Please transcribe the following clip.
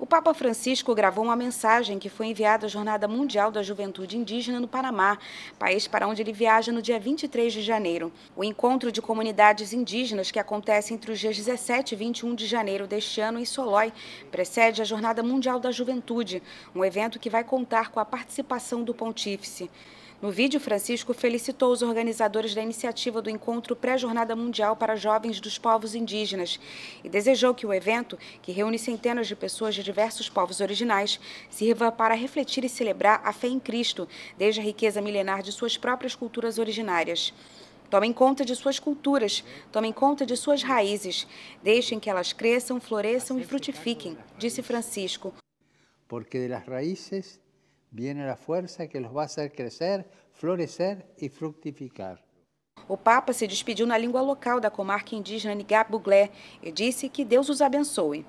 O Papa Francisco gravou uma mensagem que foi enviada à Jornada Mundial da Juventude Indígena no Panamá, país para onde ele viaja no dia 23 de janeiro. O encontro de comunidades indígenas que acontece entre os dias 17 e 21 de janeiro deste ano em Solói precede a Jornada Mundial da Juventude, um evento que vai contar com a participação do pontífice. No vídeo, Francisco felicitou os organizadores da iniciativa do encontro Pré-Jornada Mundial para Jovens dos Povos Indígenas e desejou que o evento, que reúne centenas de pessoas de diversos povos originais, sirva para refletir e celebrar a fé em Cristo, desde a riqueza milenar de suas próprias culturas originárias. Tomem conta de suas culturas, tomem conta de suas raízes. Deixem que elas cresçam, floresçam e frutifiquem, disse Francisco. Porque das raízes Viene la fuerza que los va a hacer crecer, florecer y fructificar. O Papa se despediu na língua local da comarca indígena Nigabuglé e disse que Deus os abençoe.